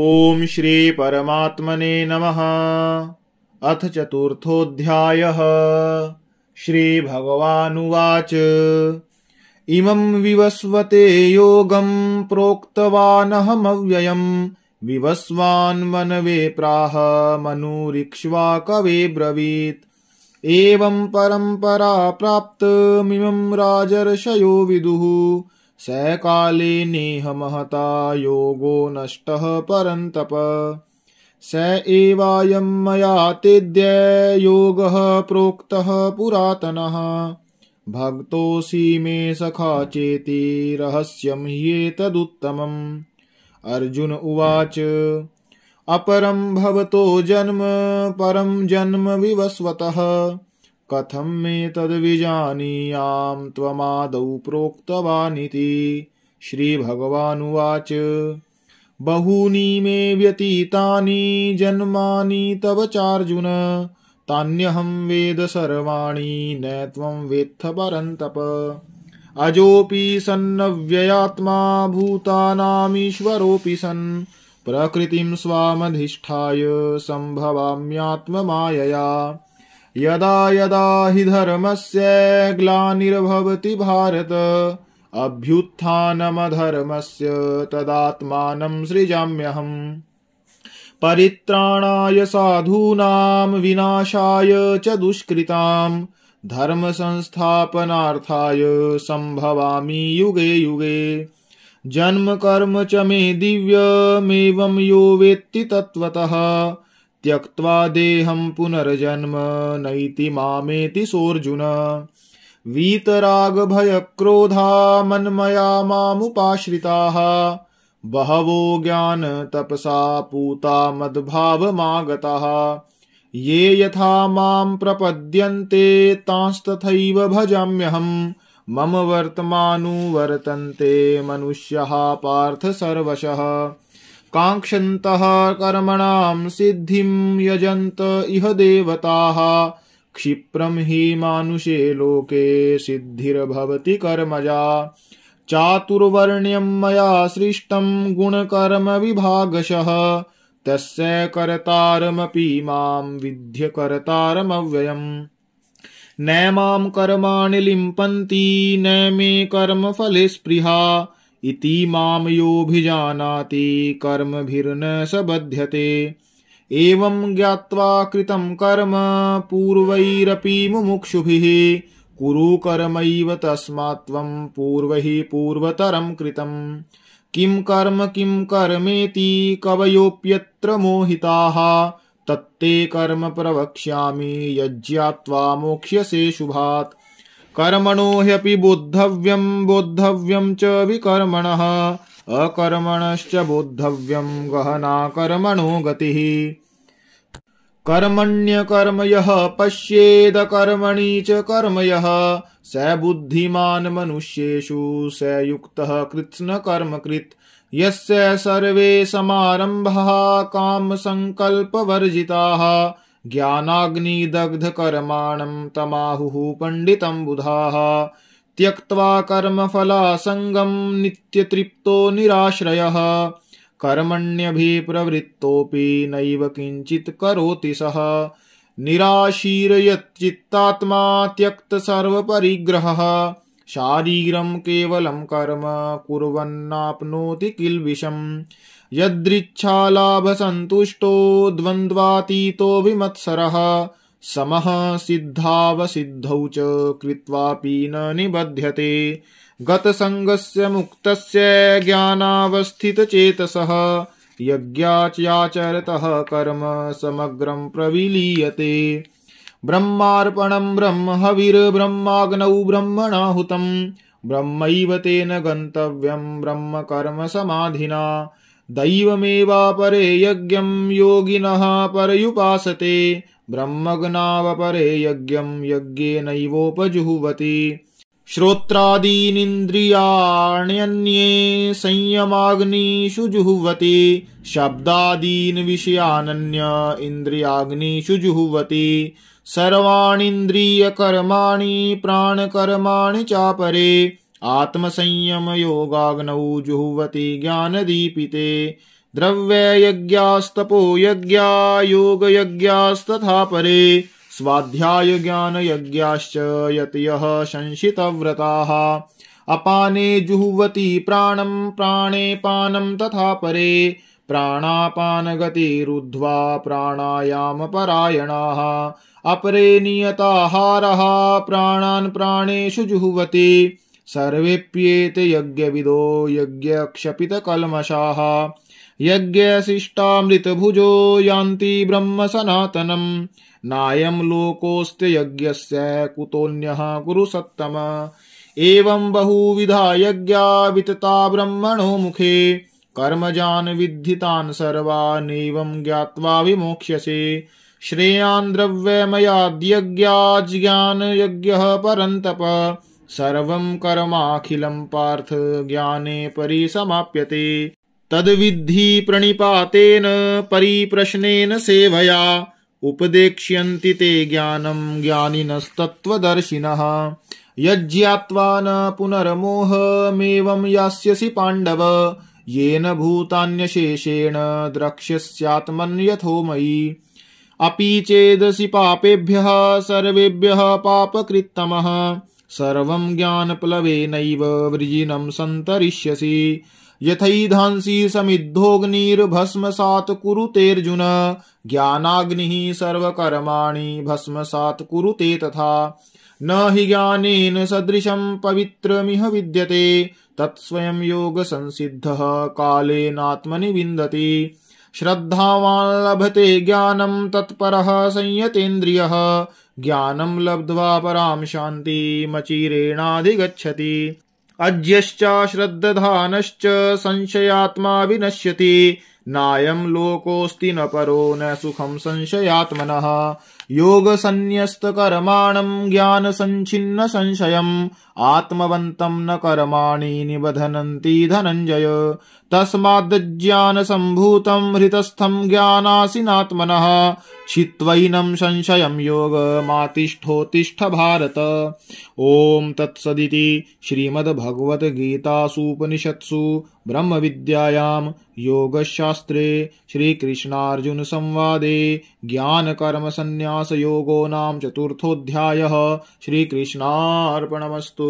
ओम श्री परमात्मने नमः अथ चतुर्थोऽध्यायः श्रीभगवानुवाच इमं विवस्वते योगं प्रोक्तवानहमव्ययम् विवस्वान्वनवे प्राह कवे ब्रवीत् एवं परम्परा प्राप्तमिमं राजर्षयो विदुः सैकालेनेह महता योगो नष्ट परन्तप स एवायं मया तेद्य योगः प्रोक्तः पुरातनः भक्तोऽसि मे सखा चेती रहस्यम ये ह्येतदुत्तमम् अर्जुन उवाच अपरम भवतो जन्म परम जन्म विवस्वतः कथम मे तद्विजानीयां त्वमादौ प्रोक्तवानिति श्रीभगवानुवाच बहूनि मे व्यतीतानि जन्मानि तव चार्जुन तान्यहं वेद सर्वाणि न त्वं वेत्थ परन्तप अजोऽपि सन्नव्ययात्मा भूतानामीश्वरोऽपि सन् प्रकृतिं स्वामधिष्ठाय सम्भवाम्यात्ममायया यदा यदा हि धर्मस्य ग्लानिर्भवति भारत अभ्युत्थानमधर्मस्य तदात्मानं सृजाम्यहम् परित्राणाय साधूनां विनाशाय च दुष्कृताम् धर्मसंस्थापनार्थाय सम्भवामि युगे युगे जन्म कर्म च मे दिव्यमेवं यो वेत्ति तत्त्वतः त्यक्त्वा देहं पुनर्जन्म नैति मामेति सोऽर्जुन वीतरागभयक्रोधा मन्मया मामुपाश्रिताः बहवो ज्ञान तपसा पूता मद्भावमागताः ये यथा मां प्रपद्यन्ते तांस्तथैव भजाम्यहम् मम वर्तमानुवर्तन्ते मनुष्यः पार्थ सर्वशः काङ्क्षन्तः कर्मणाम् सिद्धिम् यजन्त इह देवताः क्षिप्रम् हि मानुषे लोके सिद्धिर्भवति कर्मजा चातुर्वर्ण्यम् मया सृष्टम् गुणकर्मविभागशः तस्य कर्तारमपि माम् विद्ध्य कर्तारमव्ययम् न माम् कर्माणि लिम्पन्ति न मे कर्मफले स्पृहा इति माम योऽभिजानाति कर्मभिर्न सबध्यते एवं ज्ञात्वा कृतं कर्म पूर्वैरपि मुमुक्षुभिः कुरु कर्मैव तस्मात् त्वं पूर्वैः पूर्वतरं कृतम् किं कर्म किं कर्मेति कवयोऽप्यत्र मोहिताः तत्ते कर्म प्रवक्ष्यामि यज्ञात्वा मोक्ष्यसे शुभात् कर्मणो ह्यपि बोद्धव्यं बोद्धव्यं च विकर्मणः अकर्मणश्च बोद्धव्यं गहना कर्मणो गतिः कर्मण्यकर्म यः पश्येदकर्मणि च कर्म यः स बुद्धिमान् मनुष्येषु स युक्तः कृत्स्नकर्मकृत् यस्य सर्वे समारम्भाः कामसङ्कल्पवर्जिताः ज्ञानाग्निदग्धकर्माणं तमाहुः पण्डितं बुधाः त्यक्त्वा कर्मफलासङ्गं नित्यतृप्तो निराश्रयः कर्मण्यभिप्रवृत्तोऽपि नैव किञ्चित् करोति सः निराशीरयच्चित्तात्मा त्यक्तसर्वपरिग्रहः शारीरं केवलं कर्म कुर्वन्नाप्नोति किल्बिषम् यदृच्छालाभसन्तुष्टो द्वन्द्वातीतो विमत्सरः समः सिद्धावसिद्धौ च कृत्वापि न निबध्यते गतसङ्गस्य मुक्तस्य ज्ञानावस्थितचेतसः यज्ञाच्याचरतः कर्म समग्रं प्रविलीयते ब्रह्मार्पणं ब्रह्म हविर्ब्रह्माग्नौ ब्रह्मणाहुतम् ब्रह्मैव तेन गन्तव्यं ब्रह्मकर्म समाधिना दैवमेवापरे यज्ञं योगिनः परयुपासते ब्रह्मग्नावपरे यज्ञं यज्ञेनैवोपजुहुवति श्रोत्रादीनिन्द्रियाण्यन्ये संयमाग्निषु जुहुवति शब्दादीन् विषयानन्य इन्द्रियाग्निषु जुहुवति सर्वाणिन्द्रियकर्माणि प्राणकर्माणि चापरे आत्म संयम योगाग्नौ जुह्वति ज्ञानदीपिते द्रव्ययज्ञास्तपो यज्ञा यज्ञास्तथा परे स्वाध्याय ज्ञान यज्ञाश्च संशित संशितव्रताः अपाने जुह्वति प्राणम प्राणे पानम तथा परे प्राणायाम प्राणायामपरायणाः अपरे नियताहारः प्राणान् प्राणेषु जुह्वति सर्वेऽप्येते यज्ञविदो यज्ञक्षपितकल्मषाः यज्ञशिष्टामृतभुजो यान्ति ब्रह्म सनातनम् नायम् लोकोऽस्ति यज्ञस्य कुतोऽन्यः कुरु सत्तम एवं बहुविधा यज्ञा वितता ब्रह्मणो मुखे कर्मजान् विद्धितान् सर्वानेवं ज्ञात्वा विमोक्ष्यसे श्रेयान् द्रव्यमयाद्यज्ञाज्ञानयज्ञः परन्तप सर्वं कर्माखिलं पार्थ ज्ञाने परिसमाप्यते तद्विद्धि प्रणिपातेन परिप्रश्नेन सेवया उपदेक्ष्यन्ति ते ज्ञानं ज्ञानिनस्तत्त्वदर्शिनः यज्ज्ञात्वा न पुनर्मोहमेवं यास्यसि पाण्डव येन भूतान्यशेषेण द्रक्ष्यस्यात्मन्यथो मयि अपि चेदसि पापेभ्यः सर्वेभ्यः पापकृत्तमः सर्वं ज्ञानप्लवेनैव वृजिनं सन्तरिष्यसि यथैधांसि समिद्धोऽग्निर्भस्मसात् कुरुतेऽर्जुन ज्ञानाग्निः सर्वकर्माणि भस्मसात् कुरुते तथा न हि ज्ञानेन सदृशं पवित्रमिह विद्यते तत्स्वयं योगसंसिद्धः कालेनात्मनि विन्दति श्रद्धावान् लभते ज्ञानं तत्परः संयतेन्द्रियः ज्ञानं लब्ध्वा परां शान्तिमचिरेणाधिगच्छति अज्यश्च श्रद्धानश्च संशयात्मा विनश्यति नायं लोकोऽस्ति न परो न सुखं संशयात्मनः योगसन्न्यस्तकर्माणं ज्ञानसञ्छिन्न संशयम् आत्मवन्तं न कर्माणि निबधनन्ति धनञ्जय तस्माद्ज्ञानसम्भूतम् हृतस्थम् ज्ञानासिनात्मनः छित्त्वैनम् संशयम् योगमातिष्ठोतिष्ठ भारत ॐ तत्सदिति श्रीमद्भगवद्गीतासूपनिषत्सु ब्रह्मविद्यायाम् योगशास्त्रे श्रीकृष्णार्जुनसंवादे ज्ञानकर्मसन्न्यासयोगो नाम चतुर्थोऽध्यायः श्रीकृष्णार्पणमस्तु